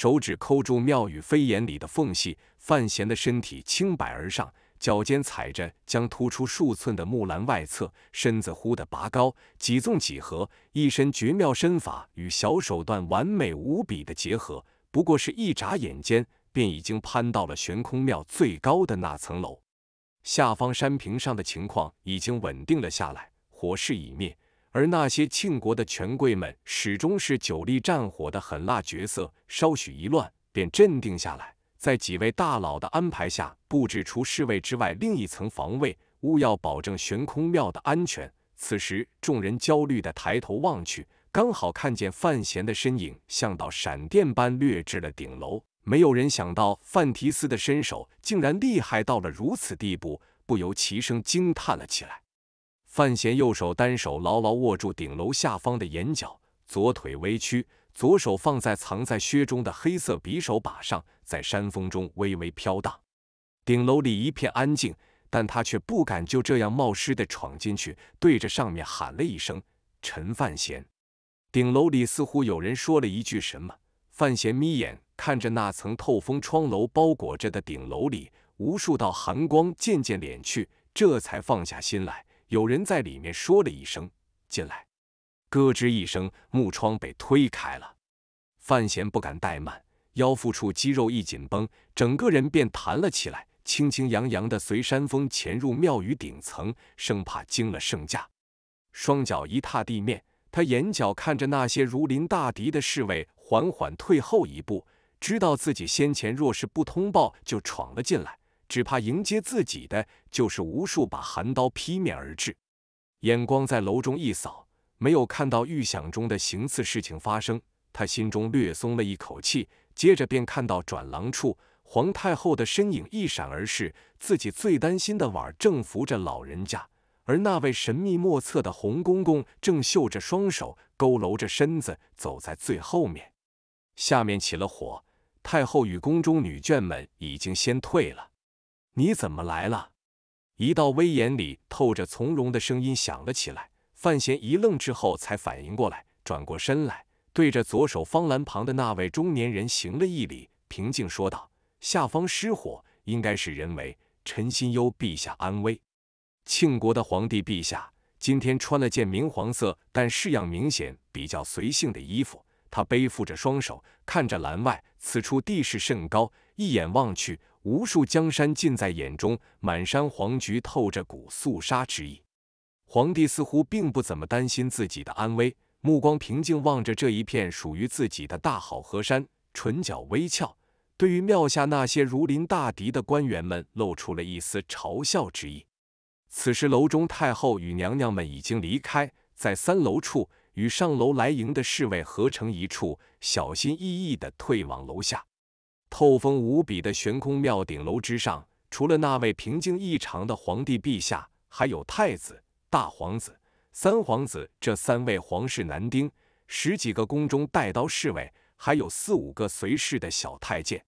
手指抠住庙宇飞檐里的缝隙，范闲的身体轻摆而上，脚尖踩着将突出数寸的木栏外侧，身子忽地拔高，几纵几合，一身绝妙身法与小手段完美无比的结合，不过是一眨眼间，便已经攀到了悬空庙最高的那层楼。下方山坪上的情况已经稳定了下来，火势已灭。而那些庆国的权贵们始终是久立战火的狠辣角色，稍许一乱便镇定下来，在几位大佬的安排下布置出侍卫之外另一层防卫，务要保证悬空庙的安全。此时众人焦虑的抬头望去，刚好看见范闲的身影像道闪电般掠至了顶楼，没有人想到范提斯的身手竟然厉害到了如此地步，不由齐声惊叹了起来。范闲右手单手牢牢握住顶楼下方的眼角，左腿微屈，左手放在藏在靴中的黑色匕首把上，在山风中微微飘荡。顶楼里一片安静，但他却不敢就这样冒失地闯进去，对着上面喊了一声：“陈范闲。”顶楼里似乎有人说了一句什么。范闲眯眼看着那层透风窗楼包裹着的顶楼里，无数道寒光渐渐敛去，这才放下心来。有人在里面说了一声：“进来。”咯吱一声，木窗被推开了。范闲不敢怠慢，腰腹处肌肉一紧绷，整个人便弹了起来，轻轻扬扬的随山峰潜入庙宇顶层，生怕惊了圣驾。双脚一踏地面，他眼角看着那些如临大敌的侍卫，缓缓退后一步，知道自己先前若是不通报就闯了进来。只怕迎接自己的就是无数把寒刀劈面而至。眼光在楼中一扫，没有看到预想中的行刺事情发生，他心中略松了一口气。接着便看到转廊处皇太后的身影一闪而逝，自己最担心的婉正扶着老人家，而那位神秘莫测的洪公公正嗅着双手，佝偻着身子走在最后面。下面起了火，太后与宫中女眷们已经先退了。你怎么来了？一道威严里透着从容的声音响了起来。范闲一愣之后才反应过来，转过身来，对着左手方栏旁的那位中年人行了一礼，平静说道：“下方失火，应该是人为。臣心忧陛下安危。”庆国的皇帝陛下今天穿了件明黄色，但式样明显比较随性的衣服。他背负着双手，看着栏外。此处地势甚高。一眼望去，无数江山尽在眼中，满山黄菊透着股肃杀之意。皇帝似乎并不怎么担心自己的安危，目光平静望着这一片属于自己的大好河山，唇角微翘，对于庙下那些如临大敌的官员们露出了一丝嘲笑之意。此时楼中太后与娘娘们已经离开，在三楼处与上楼来迎的侍卫合成一处，小心翼翼地退往楼下。透风无比的悬空庙顶楼之上，除了那位平静异常的皇帝陛下，还有太子、大皇子、三皇子这三位皇室男丁，十几个宫中带刀侍卫，还有四五个随侍的小太监。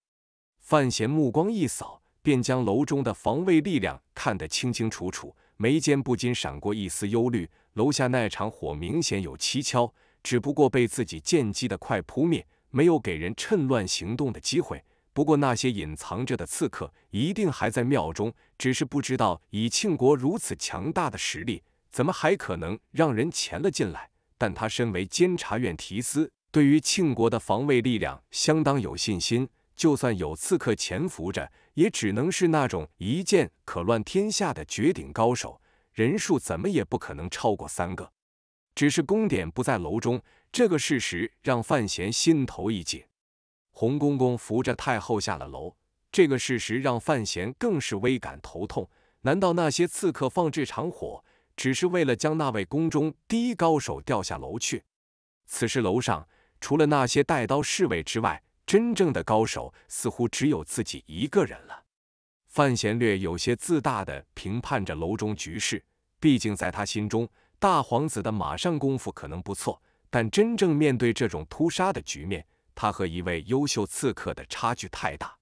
范闲目光一扫，便将楼中的防卫力量看得清清楚楚，眉间不禁闪过一丝忧虑。楼下那场火明显有蹊跷，只不过被自己见机的快扑灭，没有给人趁乱行动的机会。不过，那些隐藏着的刺客一定还在庙中，只是不知道以庆国如此强大的实力，怎么还可能让人潜了进来？但他身为监察院提司，对于庆国的防卫力量相当有信心。就算有刺客潜伏着，也只能是那种一剑可乱天下的绝顶高手，人数怎么也不可能超过三个。只是宫点不在楼中，这个事实让范闲心头一紧。洪公公扶着太后下了楼，这个事实让范闲更是微感头痛。难道那些刺客放这场火，只是为了将那位宫中第一高手吊下楼去？此时楼上除了那些带刀侍卫之外，真正的高手似乎只有自己一个人了。范闲略有些自大的评判着楼中局势，毕竟在他心中，大皇子的马上功夫可能不错，但真正面对这种突杀的局面。他和一位优秀刺客的差距太大。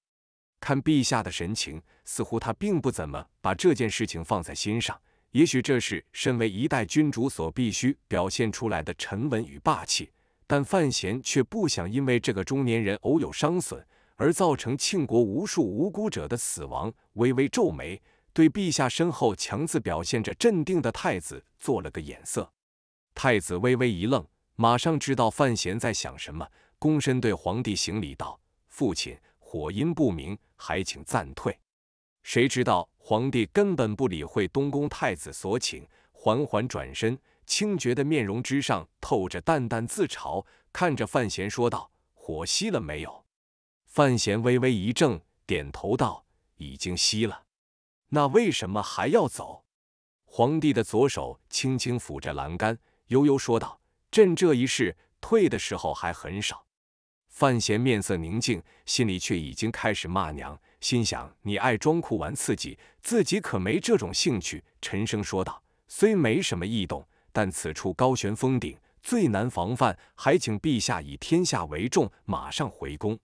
看陛下的神情，似乎他并不怎么把这件事情放在心上。也许这是身为一代君主所必须表现出来的沉稳与霸气。但范闲却不想因为这个中年人偶有伤损而造成庆国无数无辜者的死亡。微微皱眉，对陛下身后强自表现着镇定的太子做了个眼色。太子微微一愣，马上知道范闲在想什么。躬身对皇帝行礼道：“父亲，火因不明，还请暂退。”谁知道皇帝根本不理会东宫太子所请，缓缓转身，清绝的面容之上透着淡淡自嘲，看着范闲说道：“火熄了没有？”范闲微微一怔，点头道：“已经熄了。”“那为什么还要走？”皇帝的左手轻轻抚着栏杆，悠悠说道：“朕这一世退的时候还很少。”范闲面色宁静，心里却已经开始骂娘，心想：“你爱装酷玩刺激，自己可没这种兴趣。”沉声说道：“虽没什么异动，但此处高悬峰顶，最难防范，还请陛下以天下为重，马上回宫。”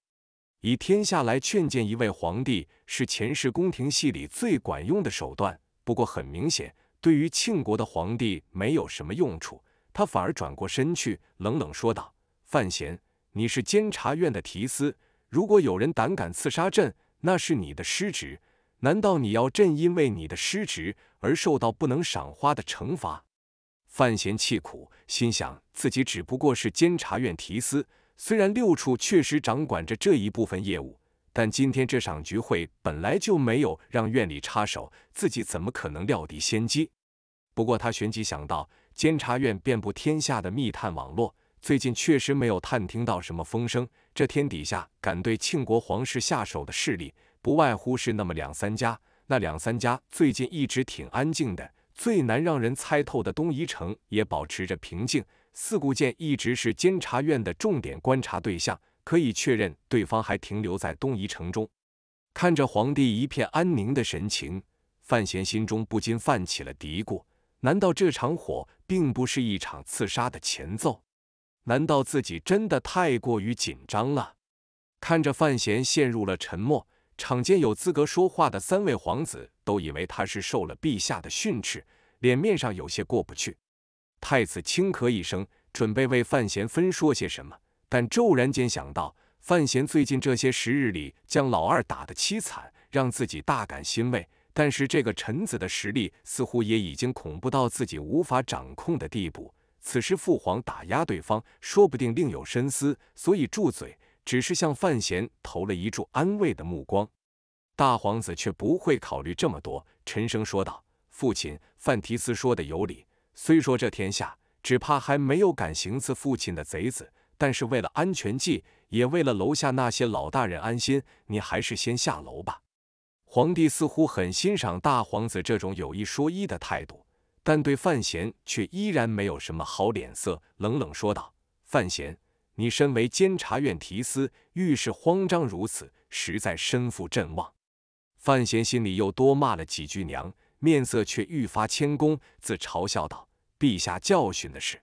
以天下来劝谏一位皇帝，是前世宫廷戏里最管用的手段。不过很明显，对于庆国的皇帝没有什么用处。他反而转过身去，冷冷说道：“范闲。”你是监察院的提司，如果有人胆敢刺杀朕，那是你的失职。难道你要朕因为你的失职而受到不能赏花的惩罚？范闲气苦，心想自己只不过是监察院提司，虽然六处确实掌管着这一部分业务，但今天这场局会本来就没有让院里插手，自己怎么可能料敌先机？不过他旋即想到，监察院遍布天下的密探网络。最近确实没有探听到什么风声。这天底下敢对庆国皇室下手的势力，不外乎是那么两三家。那两三家最近一直挺安静的。最难让人猜透的东夷城也保持着平静。四顾剑一直是监察院的重点观察对象，可以确认对方还停留在东夷城中。看着皇帝一片安宁的神情，范闲心中不禁泛起了嘀咕：难道这场火并不是一场刺杀的前奏？难道自己真的太过于紧张了？看着范闲陷入了沉默，场间有资格说话的三位皇子都以为他是受了陛下的训斥，脸面上有些过不去。太子轻咳一声，准备为范闲分说些什么，但骤然间想到范闲最近这些时日里将老二打得凄惨，让自己大感欣慰。但是这个臣子的实力似乎也已经恐怖到自己无法掌控的地步。此时父皇打压对方，说不定另有深思，所以住嘴，只是向范闲投了一注安慰的目光。大皇子却不会考虑这么多，沉声说道：“父亲，范提斯说的有理。虽说这天下只怕还没有敢行刺父亲的贼子，但是为了安全计，也为了楼下那些老大人安心，你还是先下楼吧。”皇帝似乎很欣赏大皇子这种有一说一的态度。但对范闲却依然没有什么好脸色，冷冷说道：“范闲，你身为监察院提司，遇事慌张如此，实在身负阵望。”范闲心里又多骂了几句娘，面色却愈发谦恭，自嘲笑道：“陛下教训的是。”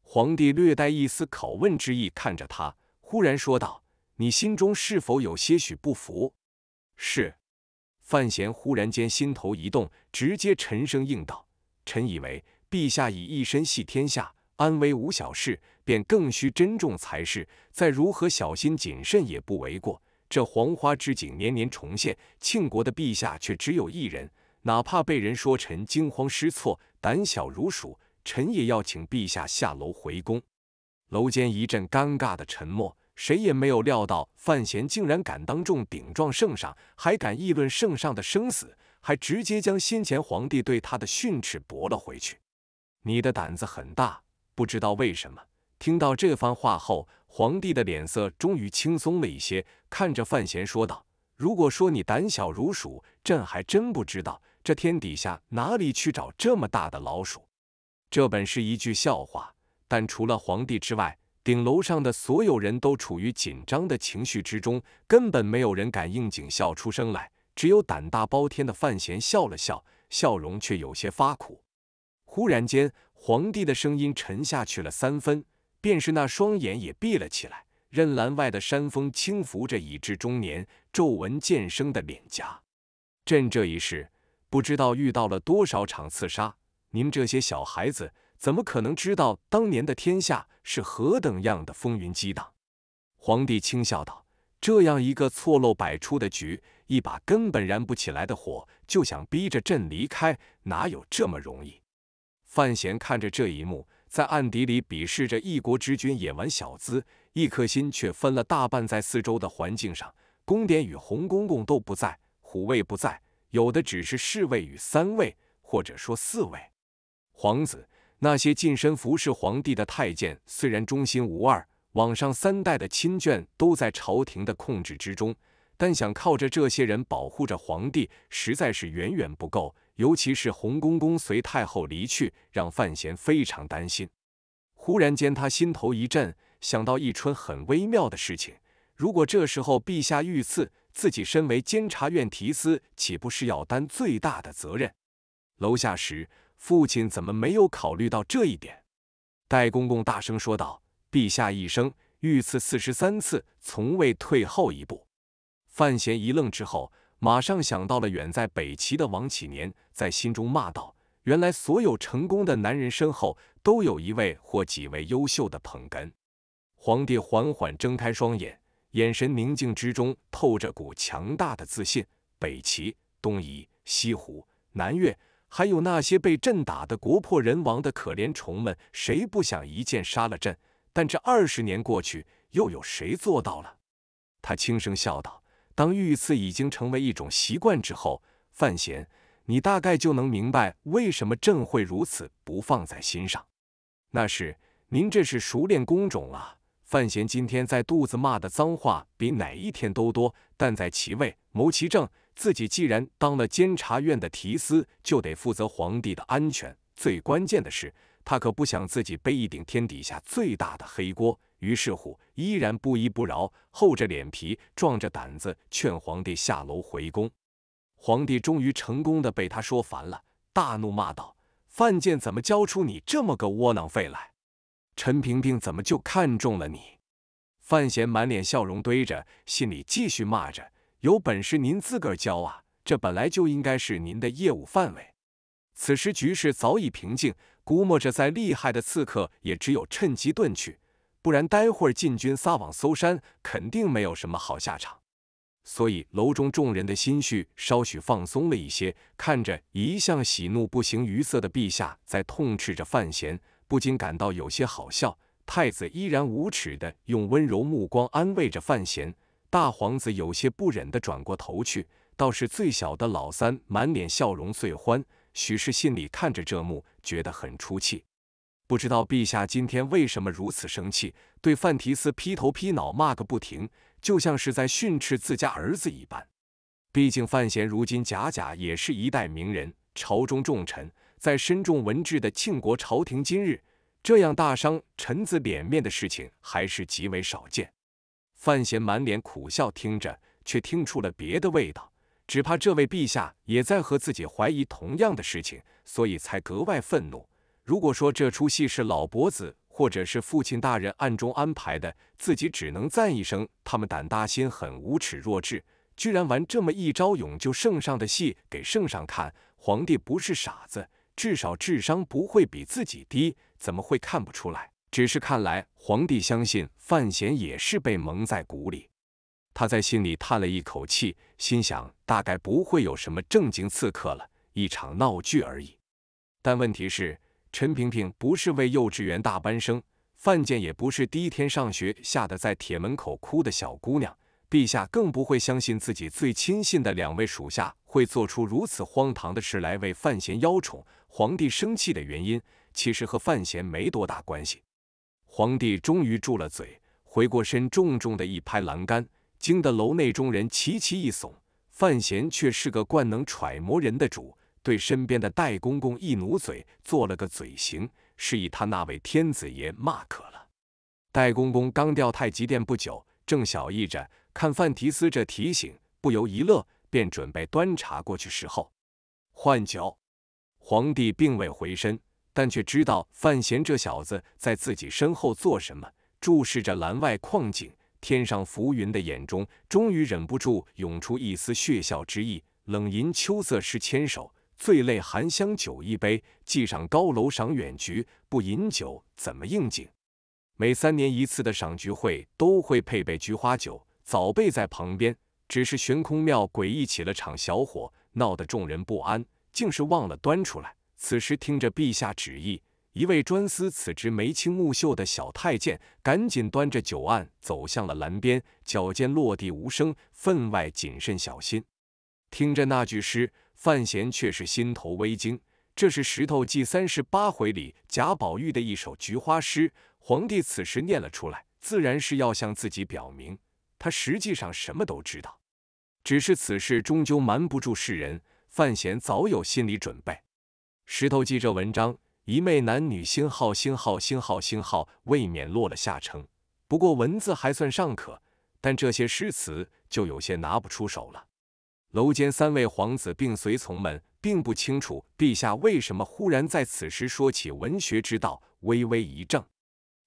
皇帝略带一丝拷问之意看着他，忽然说道：“你心中是否有些许不服？”是。范闲忽然间心头一动，直接沉声应道。臣以为，陛下以一身系天下安危，无小事，便更需珍重才是。再如何小心谨慎，也不为过。这黄花之景年年重现，庆国的陛下却只有一人，哪怕被人说臣惊慌失措、胆小如鼠，臣也要请陛下下楼回宫。楼间一阵尴尬的沉默。谁也没有料到，范闲竟然敢当众顶撞圣上，还敢议论圣上的生死，还直接将先前皇帝对他的训斥驳了回去。你的胆子很大。不知道为什么，听到这番话后，皇帝的脸色终于轻松了一些，看着范闲说道：“如果说你胆小如鼠，朕还真不知道这天底下哪里去找这么大的老鼠。”这本是一句笑话，但除了皇帝之外，顶楼上的所有人都处于紧张的情绪之中，根本没有人敢应景笑出声来。只有胆大包天的范闲笑了笑，笑容却有些发苦。忽然间，皇帝的声音沉下去了三分，便是那双眼也闭了起来。任栏外的山风轻拂着已至中年、皱纹渐生的脸颊。朕这一世不知道遇到了多少场刺杀，您这些小孩子。怎么可能知道当年的天下是何等样的风云激荡？皇帝轻笑道：“这样一个错漏百出的局，一把根本燃不起来的火，就想逼着朕离开，哪有这么容易？”范闲看着这一幕，在暗底里鄙视着一国之君野蛮小子，一颗心却分了大半在四周的环境上。宫殿与洪公公都不在，虎卫不在，有的只是侍卫与三卫，或者说四位皇子。那些近身服侍皇帝的太监虽然忠心无二，往上三代的亲眷都在朝廷的控制之中，但想靠着这些人保护着皇帝，实在是远远不够。尤其是洪公公随太后离去，让范闲非常担心。忽然间，他心头一震，想到一春很微妙的事情。如果这时候陛下遇刺，自己身为监察院提司，岂不是要担最大的责任？楼下时。父亲怎么没有考虑到这一点？戴公公大声说道：“陛下一生遇刺四十三次，从未退后一步。”范闲一愣之后，马上想到了远在北齐的王启年，在心中骂道：“原来所有成功的男人身后都有一位或几位优秀的捧哏。”皇帝缓缓睁开双眼，眼神宁静之中透着股强大的自信。北齐、东夷、西湖、南越。还有那些被朕打得国破人亡的可怜虫们，谁不想一剑杀了朕？但这二十年过去，又有谁做到了？他轻声笑道：“当遇刺已经成为一种习惯之后，范闲，你大概就能明白为什么朕会如此不放在心上。那是您这是熟练工种啊。”范闲今天在肚子骂的脏话比哪一天都多，但在其位谋其政。自己既然当了监察院的提司，就得负责皇帝的安全。最关键的是，他可不想自己背一顶天底下最大的黑锅。于是乎，依然不依不饶，厚着脸皮，壮着胆子劝皇帝下楼回宫。皇帝终于成功的被他说烦了，大怒骂道：“范建，怎么教出你这么个窝囊废来？陈萍萍怎么就看中了你？”范闲满脸笑容堆着，心里继续骂着。有本事您自个儿教啊！这本来就应该是您的业务范围。此时局势早已平静，估摸着再厉害的刺客也只有趁机遁去，不然待会儿禁军撒网搜山，肯定没有什么好下场。所以楼中众人的心绪稍许放松了一些，看着一向喜怒不形于色的陛下在痛斥着范闲，不禁感到有些好笑。太子依然无耻的用温柔目光安慰着范闲。大皇子有些不忍地转过头去，倒是最小的老三满脸笑容最欢。许氏心里看着这幕，觉得很出气。不知道陛下今天为什么如此生气，对范提斯劈头劈脑骂个不停，就像是在训斥自家儿子一般。毕竟范闲如今贾贾也是一代名人，朝中重臣，在身重文治的庆国朝廷，今日这样大伤臣子脸面的事情还是极为少见。范闲满脸苦笑，听着却听出了别的味道，只怕这位陛下也在和自己怀疑同样的事情，所以才格外愤怒。如果说这出戏是老伯子或者是父亲大人暗中安排的，自己只能赞一声，他们胆大心狠、无耻弱智，居然玩这么一招“勇救圣上”的戏给圣上看。皇帝不是傻子，至少智商不会比自己低，怎么会看不出来？只是看来，皇帝相信范闲也是被蒙在鼓里。他在心里叹了一口气，心想：大概不会有什么正经刺客了，一场闹剧而已。但问题是，陈萍萍不是位幼稚园大班生，范建也不是第一天上学吓得在铁门口哭的小姑娘，陛下更不会相信自己最亲信的两位属下会做出如此荒唐的事来为范闲邀宠。皇帝生气的原因，其实和范闲没多大关系。皇帝终于住了嘴，回过身，重重的一拍栏杆，惊得楼内众人齐齐一耸。范闲却是个惯能揣摩人的主，对身边的戴公公一努嘴，做了个嘴型，示意他那位天子爷骂渴了。戴公公刚调太极殿不久，正小意着，看范提斯这提醒，不由一乐，便准备端茶过去时候，换酒。皇帝并未回身。但却知道范闲这小子在自己身后做什么。注视着栏外矿井、天上浮云的眼中，终于忍不住涌出一丝血笑之意。冷吟：“秋色诗千首，最泪寒香酒一杯。既上高楼赏远菊，不饮酒怎么应景？”每三年一次的赏菊会都会配备菊花酒，早备在旁边。只是悬空庙诡异起了场小火，闹得众人不安，竟是忘了端出来。此时听着陛下旨意，一位专司此职眉清目秀的小太监赶紧端着酒案走向了栏边，脚尖落地无声，分外谨慎小心。听着那句诗，范闲却是心头微惊。这是《石头记》三十八回里贾宝玉的一首菊花诗。皇帝此时念了出来，自然是要向自己表明，他实际上什么都知道。只是此事终究瞒不住世人，范闲早有心理准备。石头记这文章，一昧男女星号星号星号星号，未免落了下乘。不过文字还算尚可，但这些诗词就有些拿不出手了。楼间三位皇子并随从们并不清楚陛下为什么忽然在此时说起文学之道，微微一怔。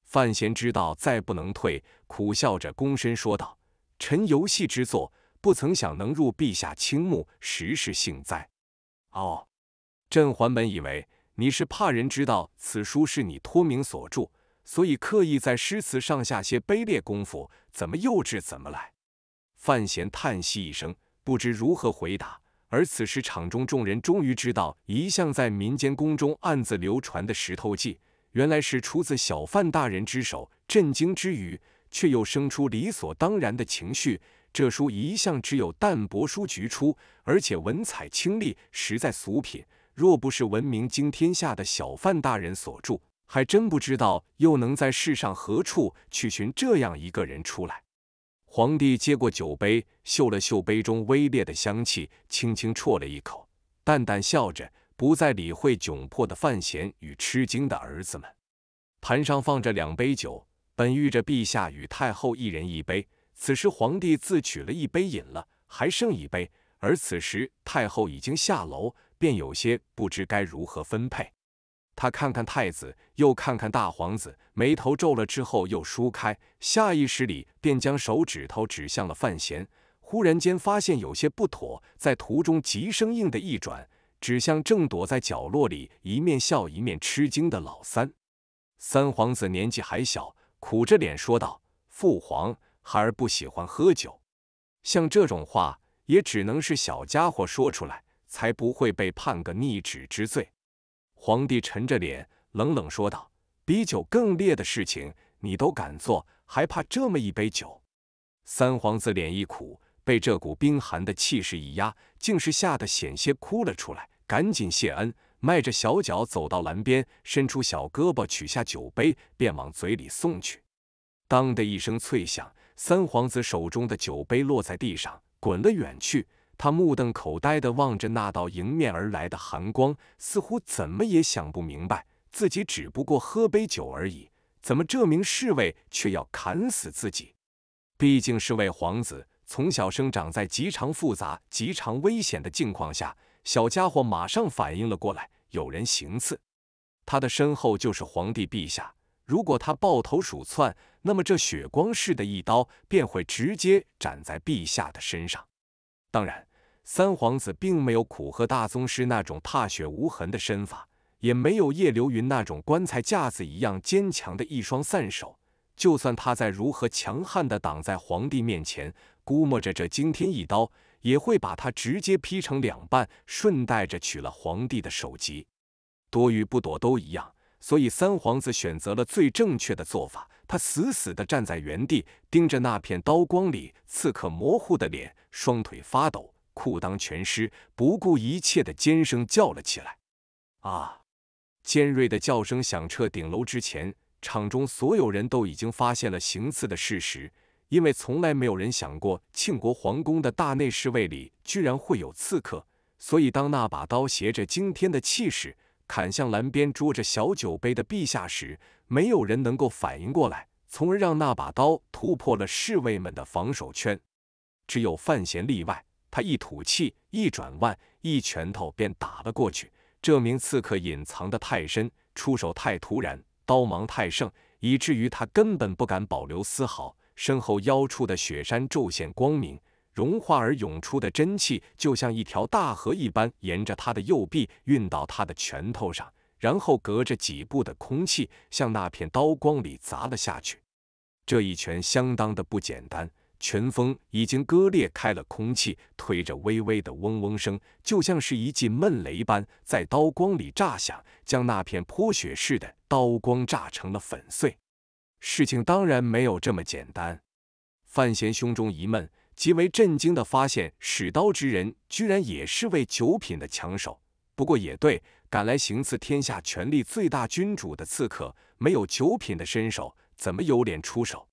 范闲知道再不能退，苦笑着躬身说道：“臣游戏之作，不曾想能入陛下青目，实是幸哉。”哦。朕还本以为你是怕人知道此书是你托名所著，所以刻意在诗词上下些卑劣功夫，怎么幼稚怎么来？范闲叹息一声，不知如何回答。而此时场中众人终于知道，一向在民间宫中暗自流传的《石头记》，原来是出自小范大人之手。震惊之余，却又生出理所当然的情绪。这书一向只有淡泊书局出，而且文采清丽，实在俗品。若不是闻名惊天下的小范大人所著，还真不知道又能在世上何处去寻这样一个人出来。皇帝接过酒杯，嗅了嗅杯中微烈的香气，轻轻啜了一口，淡淡笑着，不再理会窘迫的范闲与吃惊的儿子们。盘上放着两杯酒，本预着陛下与太后一人一杯，此时皇帝自取了一杯饮了，还剩一杯。而此时太后已经下楼。便有些不知该如何分配，他看看太子，又看看大皇子，眉头皱了之后又舒开，下意识里便将手指头指向了范闲。忽然间发现有些不妥，在途中极生硬的一转，指向正躲在角落里一面笑一面吃惊的老三。三皇子年纪还小，苦着脸说道：“父皇，孩儿不喜欢喝酒。”像这种话，也只能是小家伙说出来。才不会被判个逆旨之罪。”皇帝沉着脸，冷冷说道：“比酒更烈的事情你都敢做，还怕这么一杯酒？”三皇子脸一苦，被这股冰寒的气势一压，竟是吓得险些哭了出来，赶紧谢恩，迈着小脚走到栏边，伸出小胳膊取下酒杯，便往嘴里送去。当的一声脆响，三皇子手中的酒杯落在地上，滚了远去。他目瞪口呆地望着那道迎面而来的寒光，似乎怎么也想不明白，自己只不过喝杯酒而已，怎么这名侍卫却要砍死自己？毕竟，是位皇子，从小生长在极长复杂、极长危险的境况下，小家伙马上反应了过来，有人行刺。他的身后就是皇帝陛下，如果他抱头鼠窜，那么这血光似的一刀便会直接斩在陛下的身上。当然。三皇子并没有苦荷大宗师那种踏雪无痕的身法，也没有叶流云那种棺材架子一样坚强的一双散手。就算他再如何强悍的挡在皇帝面前，估摸着这惊天一刀也会把他直接劈成两半，顺带着取了皇帝的首级。躲与不躲都一样，所以三皇子选择了最正确的做法。他死死地站在原地，盯着那片刀光里刺客模糊的脸，双腿发抖。裤裆全湿，不顾一切的尖声叫了起来。啊！尖锐的叫声响彻顶楼。之前场中所有人都已经发现了行刺的事实，因为从来没有人想过庆国皇宫的大内侍卫里居然会有刺客。所以当那把刀携着惊天的气势砍向蓝边捉着小酒杯的陛下时，没有人能够反应过来，从而让那把刀突破了侍卫们的防守圈。只有范闲例外。他一吐气，一转腕，一拳头便打了过去。这名刺客隐藏的太深，出手太突然，刀芒太盛，以至于他根本不敢保留丝毫。身后腰处的雪山骤现光明，融化而涌出的真气就像一条大河一般，沿着他的右臂运到他的拳头上，然后隔着几步的空气，向那片刀光里砸了下去。这一拳相当的不简单。拳风已经割裂开了空气，推着微微的嗡嗡声，就像是一记闷雷般，在刀光里炸响，将那片泼血似的刀光炸成了粉碎。事情当然没有这么简单。范闲胸中一闷，极为震惊地发现，使刀之人居然也是位九品的强手。不过也对，敢来行刺天下权力最大君主的刺客，没有九品的身手，怎么有脸出手？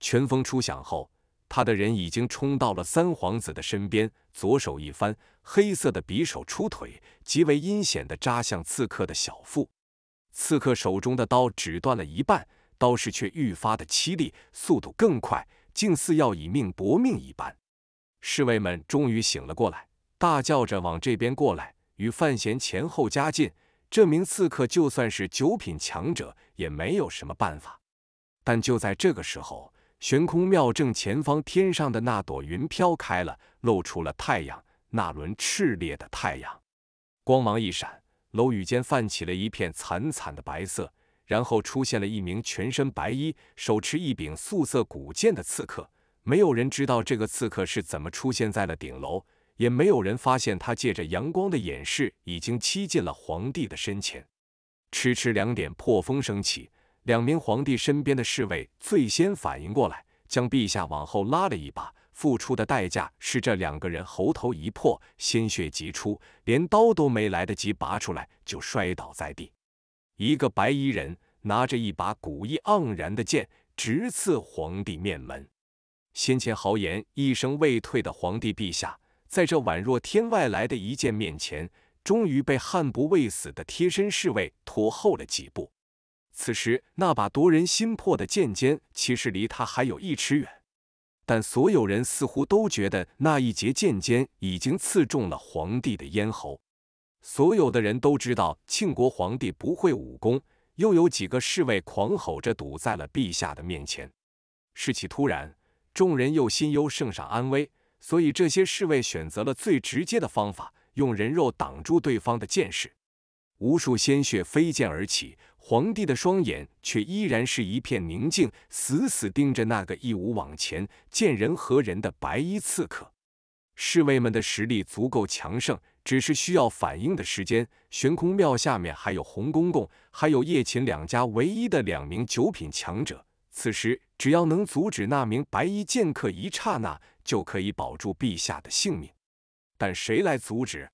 拳风初响后。他的人已经冲到了三皇子的身边，左手一翻，黑色的匕首出腿，极为阴险的扎向刺客的小腹。刺客手中的刀只断了一半，刀势却愈发的凄厉，速度更快，竟似要以命搏命一般。侍卫们终于醒了过来，大叫着往这边过来，与范闲前后夹进。这名刺客就算是九品强者，也没有什么办法。但就在这个时候。悬空庙正前方，天上的那朵云飘开了，露出了太阳。那轮炽烈的太阳，光芒一闪，楼宇间泛起了一片惨惨的白色。然后出现了一名全身白衣、手持一柄素色古剑的刺客。没有人知道这个刺客是怎么出现在了顶楼，也没有人发现他借着阳光的掩饰，已经欺进了皇帝的身前。迟迟两点破风升起。两名皇帝身边的侍卫最先反应过来，将陛下往后拉了一把。付出的代价是这两个人喉头一破，鲜血即出，连刀都没来得及拔出来，就摔倒在地。一个白衣人拿着一把古意盎然的剑，直刺皇帝面门。先前豪言一生未退的皇帝陛下，在这宛若天外来的一剑面前，终于被悍不畏死的贴身侍卫拖后了几步。此时，那把夺人心魄的剑尖其实离他还有一尺远，但所有人似乎都觉得那一截剑尖已经刺中了皇帝的咽喉。所有的人都知道庆国皇帝不会武功，又有几个侍卫狂吼着堵在了陛下的面前。事起突然，众人又心忧圣上安危，所以这些侍卫选择了最直接的方法，用人肉挡住对方的剑势，无数鲜血飞溅而起。皇帝的双眼却依然是一片宁静，死死盯着那个一舞往前见人和人的白衣刺客。侍卫们的实力足够强盛，只是需要反应的时间。悬空庙下面还有洪公公，还有叶秦两家唯一的两名九品强者。此时只要能阻止那名白衣剑客一刹那，就可以保住陛下的性命。但谁来阻止？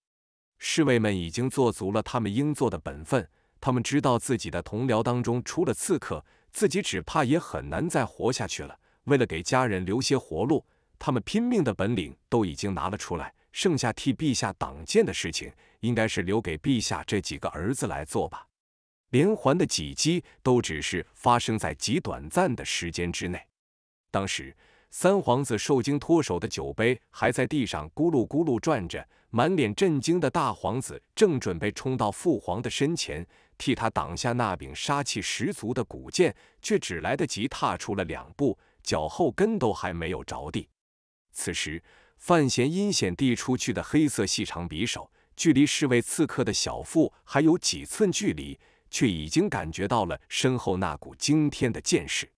侍卫们已经做足了他们应做的本分。他们知道自己的同僚当中除了刺客，自己只怕也很难再活下去了。为了给家人留些活路，他们拼命的本领都已经拿了出来。剩下替陛下挡箭的事情，应该是留给陛下这几个儿子来做吧。连环的几击都只是发生在极短暂的时间之内。当时，三皇子受惊脱手的酒杯还在地上咕噜咕噜转着，满脸震惊的大皇子正准备冲到父皇的身前。替他挡下那柄杀气十足的古剑，却只来得及踏出了两步，脚后跟都还没有着地。此时，范闲阴险递出去的黑色细长匕首，距离侍卫刺客的小腹还有几寸距离，却已经感觉到了身后那股惊天的剑势。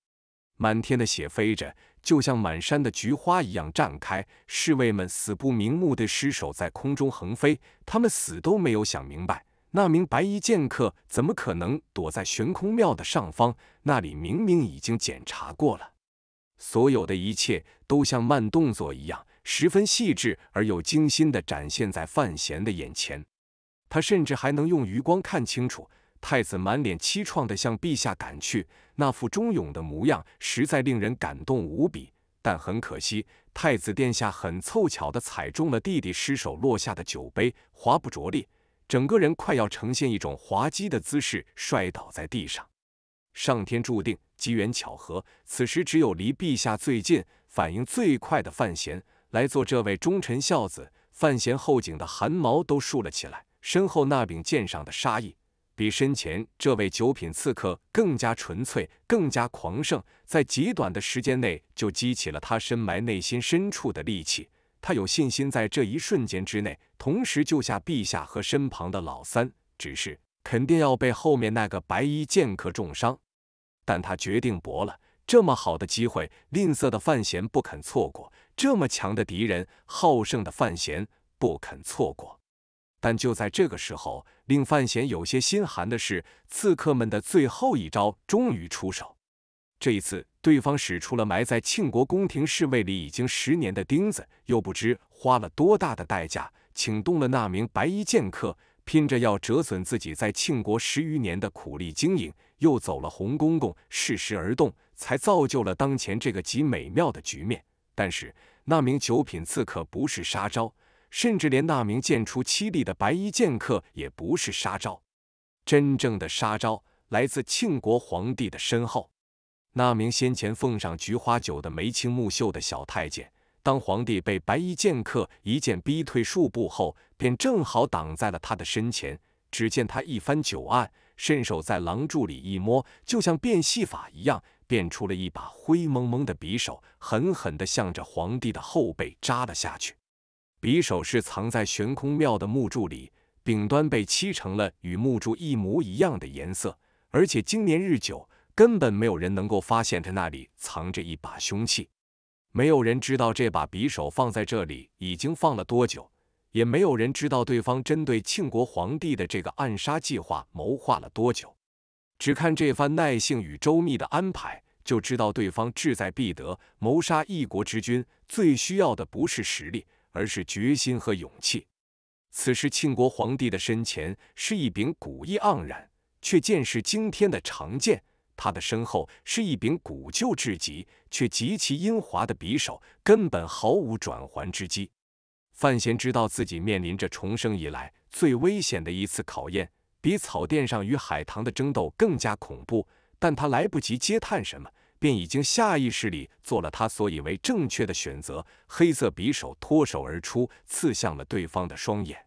满天的血飞着，就像满山的菊花一样绽开。侍卫们死不瞑目的尸首在空中横飞，他们死都没有想明白。那名白衣剑客怎么可能躲在悬空庙的上方？那里明明已经检查过了，所有的一切都像慢动作一样，十分细致而又精心地展现在范闲的眼前。他甚至还能用余光看清楚，太子满脸凄怆地向陛下赶去，那副忠勇的模样实在令人感动无比。但很可惜，太子殿下很凑巧地踩中了弟弟失手落下的酒杯，华不着力。整个人快要呈现一种滑稽的姿势摔倒在地上。上天注定，机缘巧合，此时只有离陛下最近、反应最快的范闲来做这位忠臣孝子。范闲后颈的汗毛都竖了起来，身后那柄剑上的杀意比身前这位九品刺客更加纯粹、更加狂盛，在极短的时间内就激起了他深埋内心深处的戾气。他有信心在这一瞬间之内，同时救下陛下和身旁的老三，只是肯定要被后面那个白衣剑客重伤。但他决定搏了，这么好的机会，吝啬的范闲不肯错过；这么强的敌人，好胜的范闲不肯错过。但就在这个时候，令范闲有些心寒的是，刺客们的最后一招终于出手。这一次，对方使出了埋在庆国宫廷侍卫里已经十年的钉子，又不知花了多大的代价，请动了那名白衣剑客，拼着要折损自己在庆国十余年的苦力经营，又走了洪公公，适时而动，才造就了当前这个极美妙的局面。但是，那名九品刺客不是杀招，甚至连那名剑出凄厉的白衣剑客也不是杀招，真正的杀招来自庆国皇帝的身后。那名先前奉上菊花酒的眉清目秀的小太监，当皇帝被白衣剑客一剑逼退数步后，便正好挡在了他的身前。只见他一翻酒案，伸手在廊柱里一摸，就像变戏法一样，变出了一把灰蒙蒙的匕首，狠狠地向着皇帝的后背扎了下去。匕首是藏在悬空庙的木柱里，柄端被漆成了与木柱一模一样的颜色，而且经年日久。根本没有人能够发现他那里藏着一把凶器，没有人知道这把匕首放在这里已经放了多久，也没有人知道对方针对庆国皇帝的这个暗杀计划谋划了多久。只看这番耐性与周密的安排，就知道对方志在必得。谋杀一国之君，最需要的不是实力，而是决心和勇气。此时，庆国皇帝的身前是一柄古意盎然却见识惊天的长剑。他的身后是一柄古旧至极却极其阴滑的匕首，根本毫无转还之机。范闲知道自己面临着重生以来最危险的一次考验，比草甸上与海棠的争斗更加恐怖。但他来不及嗟叹什么，便已经下意识里做了他所以为正确的选择。黑色匕首脱手而出，刺向了对方的双眼。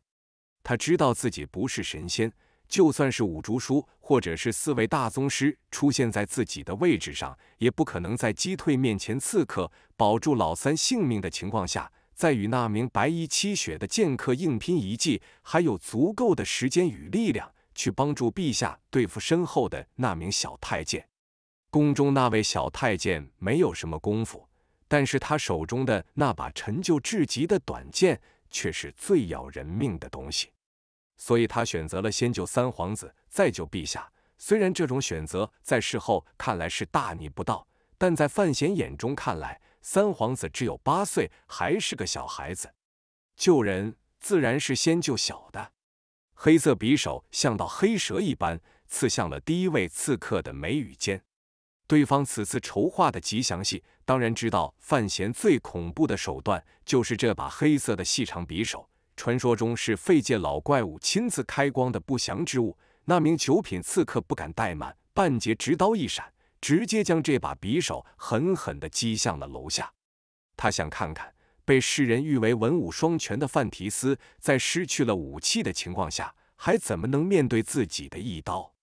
他知道自己不是神仙。就算是五竹叔或者是四位大宗师出现在自己的位置上，也不可能在击退面前刺客、保住老三性命的情况下，再与那名白衣七雪的剑客硬拼一记，还有足够的时间与力量去帮助陛下对付身后的那名小太监。宫中那位小太监没有什么功夫，但是他手中的那把陈旧至极的短剑却是最要人命的东西。所以他选择了先救三皇子，再救陛下。虽然这种选择在事后看来是大逆不道，但在范闲眼中看来，三皇子只有八岁，还是个小孩子，救人自然是先救小的。黑色匕首像道黑蛇一般，刺向了第一位刺客的眉宇间。对方此次筹划的吉祥细，当然知道范闲最恐怖的手段就是这把黑色的细长匕首。传说中是费界老怪物亲自开光的不祥之物。那名九品刺客不敢怠慢，半截直刀一闪，直接将这把匕首狠狠地击向了楼下。他想看看，被世人誉为文武双全的范提斯，在失去了武器的情况下，还怎么能面对自己的一刀？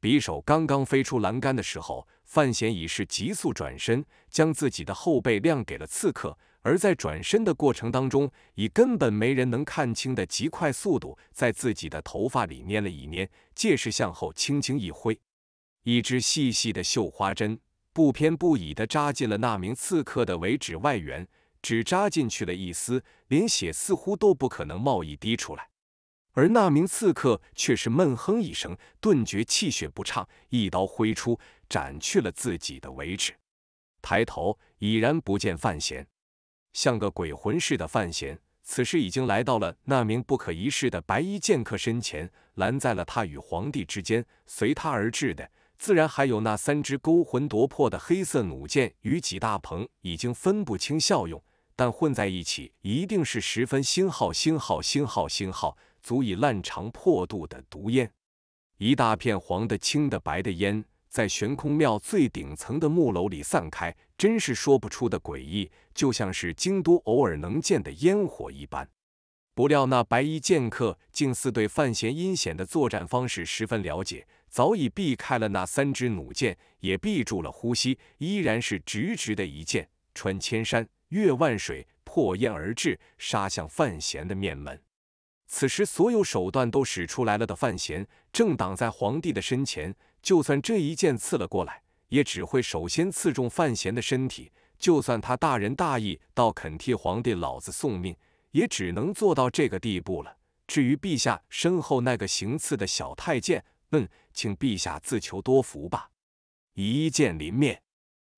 匕首刚刚飞出栏杆的时候，范闲已是急速转身，将自己的后背亮给了刺客。而在转身的过程当中，以根本没人能看清的极快速度，在自己的头发里捏了一捏，借势向后轻轻一挥，一只细细的绣花针不偏不倚的扎进了那名刺客的尾指外缘，只扎进去了一丝，连血似乎都不可能冒一滴出来。而那名刺客却是闷哼一声，顿觉气血不畅，一刀挥出，斩去了自己的尾指，抬头已然不见范闲。像个鬼魂似的，范闲此时已经来到了那名不可一世的白衣剑客身前，拦在了他与皇帝之间。随他而至的，自然还有那三支勾魂夺魄的黑色弩箭与几大鹏。已经分不清效用，但混在一起，一定是十分星号星号星号星号，足以烂肠破肚的毒烟。一大片黄的、青的、白的烟，在悬空庙最顶层的木楼里散开。真是说不出的诡异，就像是京都偶尔能见的烟火一般。不料那白衣剑客竟似对范闲阴险的作战方式十分了解，早已避开了那三支弩箭，也闭住了呼吸，依然是直直的一剑穿千山越万水破烟而至，杀向范闲的面门。此时所有手段都使出来了的范闲，正挡在皇帝的身前，就算这一剑刺了过来。也只会首先刺中范闲的身体，就算他大仁大义到肯替皇帝老子送命，也只能做到这个地步了。至于陛下身后那个行刺的小太监，嗯，请陛下自求多福吧。一剑临面，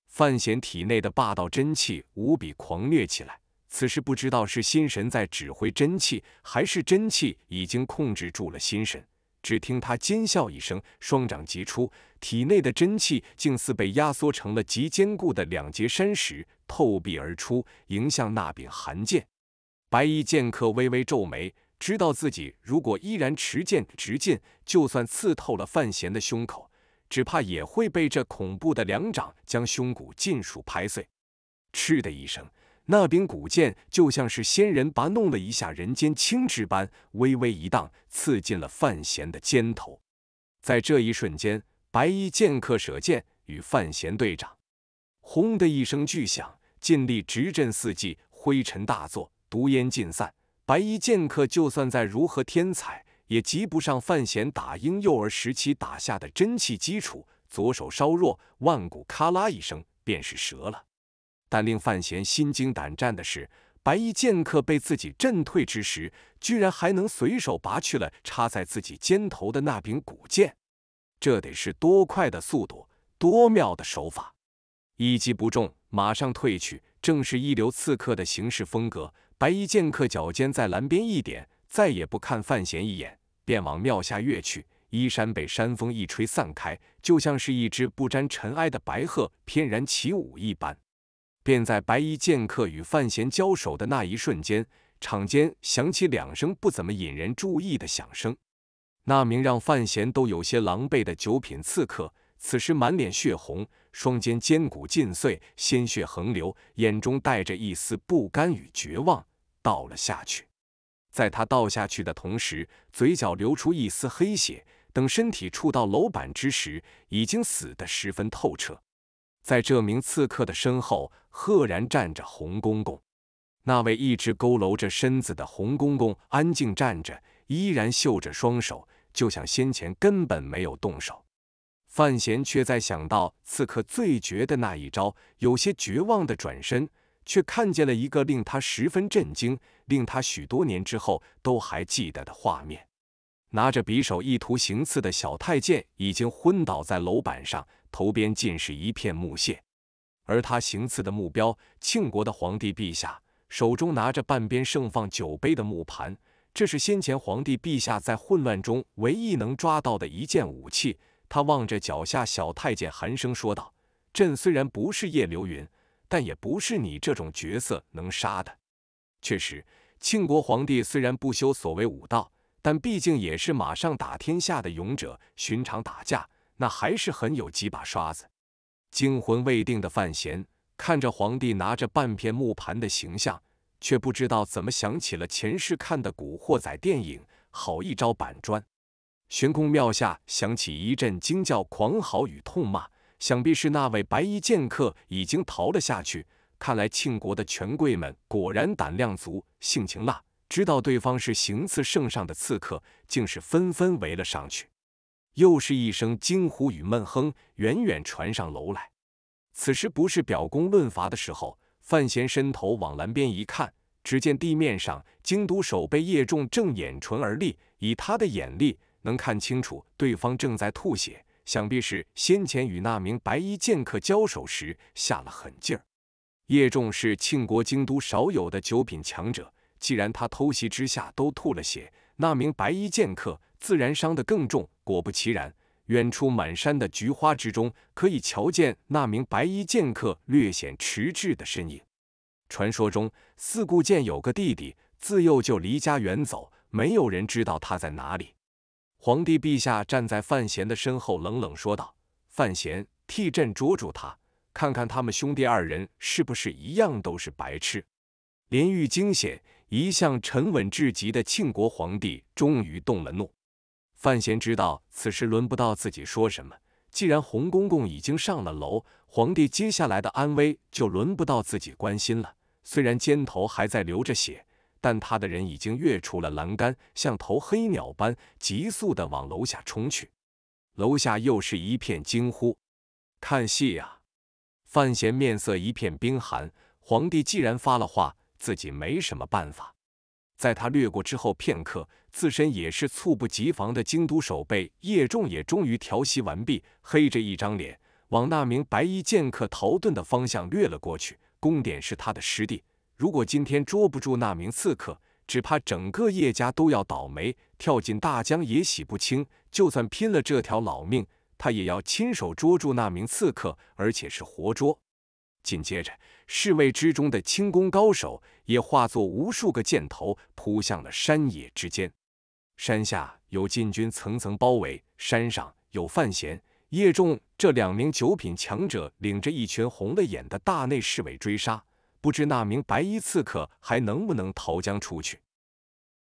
范闲体内的霸道真气无比狂虐起来。此时不知道是心神在指挥真气，还是真气已经控制住了心神。只听他尖笑一声，双掌急出，体内的真气竟似被压缩成了极坚固的两截山石，透壁而出，迎向那柄寒剑。白衣剑客微微皱眉，知道自己如果依然持剑直进，就算刺透了范闲的胸口，只怕也会被这恐怖的两掌将胸骨尽数拍碎。嗤的一声。那柄古剑就像是仙人拔弄了一下人间青枝般，微微一荡，刺进了范闲的肩头。在这一瞬间，白衣剑客舍剑与范闲对掌，轰的一声巨响，劲力直震四季，灰尘大作，毒烟尽散。白衣剑客就算再如何天才，也及不上范闲打婴幼儿时期打下的真气基础。左手稍弱，万骨咔啦一声，便是折了。但令范闲心惊胆战的是，白衣剑客被自己震退之时，居然还能随手拔去了插在自己肩头的那柄古剑。这得是多快的速度，多妙的手法！一击不中，马上退去，正是一流刺客的行事风格。白衣剑客脚尖在栏边一点，再也不看范闲一眼，便往庙下跃去。衣衫被山风一吹散开，就像是一只不沾尘埃的白鹤翩然起舞一般。便在白衣剑客与范闲交手的那一瞬间，场间响起两声不怎么引人注意的响声。那名让范闲都有些狼狈的九品刺客，此时满脸血红，双肩肩骨尽碎，鲜血横流，眼中带着一丝不甘与绝望，倒了下去。在他倒下去的同时，嘴角流出一丝黑血。等身体触到楼板之时，已经死得十分透彻。在这名刺客的身后，赫然站着洪公公。那位一直佝偻着身子的洪公公安静站着，依然秀着双手，就像先前根本没有动手。范闲却在想到刺客最绝的那一招，有些绝望的转身，却看见了一个令他十分震惊、令他许多年之后都还记得的画面：拿着匕首意图行刺的小太监已经昏倒在楼板上。头边尽是一片木屑，而他行刺的目标，庆国的皇帝陛下，手中拿着半边盛放酒杯的木盘，这是先前皇帝陛下在混乱中唯一能抓到的一件武器。他望着脚下小太监，寒声说道：“朕虽然不是叶流云，但也不是你这种角色能杀的。”确实，庆国皇帝虽然不修所谓武道，但毕竟也是马上打天下的勇者，寻常打架。那还是很有几把刷子。惊魂未定的范闲看着皇帝拿着半片木盘的形象，却不知道怎么想起了前世看的古惑仔电影。好一招板砖！悬空庙下响起一阵惊叫、狂嚎与痛骂，想必是那位白衣剑客已经逃了下去。看来庆国的权贵们果然胆量足、性情辣，知道对方是行刺圣上的刺客，竟是纷纷围了上去。又是一声惊呼与闷哼，远远传上楼来。此时不是表功论罚的时候。范闲伸头往栏边一看，只见地面上京都守备叶重正掩唇而立。以他的眼力，能看清楚对方正在吐血，想必是先前与那名白衣剑客交手时下了狠劲儿。叶重是庆国京都少有的九品强者，既然他偷袭之下都吐了血，那名白衣剑客自然伤得更重。果不其然，远处满山的菊花之中，可以瞧见那名白衣剑客略显迟滞的身影。传说中，四顾剑有个弟弟，自幼就离家远走，没有人知道他在哪里。皇帝陛下站在范闲的身后，冷冷说道：“范闲，替朕捉住他，看看他们兄弟二人是不是一样都是白痴。”连玉惊险，一向沉稳至极的庆国皇帝终于动了怒。范闲知道，此时轮不到自己说什么。既然洪公公已经上了楼，皇帝接下来的安危就轮不到自己关心了。虽然肩头还在流着血，但他的人已经跃出了栏杆，像头黑鸟般急速地往楼下冲去。楼下又是一片惊呼：“看戏呀！”范闲面色一片冰寒。皇帝既然发了话，自己没什么办法。在他掠过之后片刻。自身也是猝不及防的，京都守备叶重也终于调息完毕，黑着一张脸往那名白衣剑客逃遁的方向掠了过去。宫点是他的师弟，如果今天捉不住那名刺客，只怕整个叶家都要倒霉，跳进大江也洗不清。就算拼了这条老命，他也要亲手捉住那名刺客，而且是活捉。紧接着，侍卫之中的轻功高手也化作无数个箭头，扑向了山野之间。山下有禁军层层包围，山上有范闲、叶重这两名九品强者领着一群红了眼的大内侍卫追杀，不知那名白衣刺客还能不能逃将出去。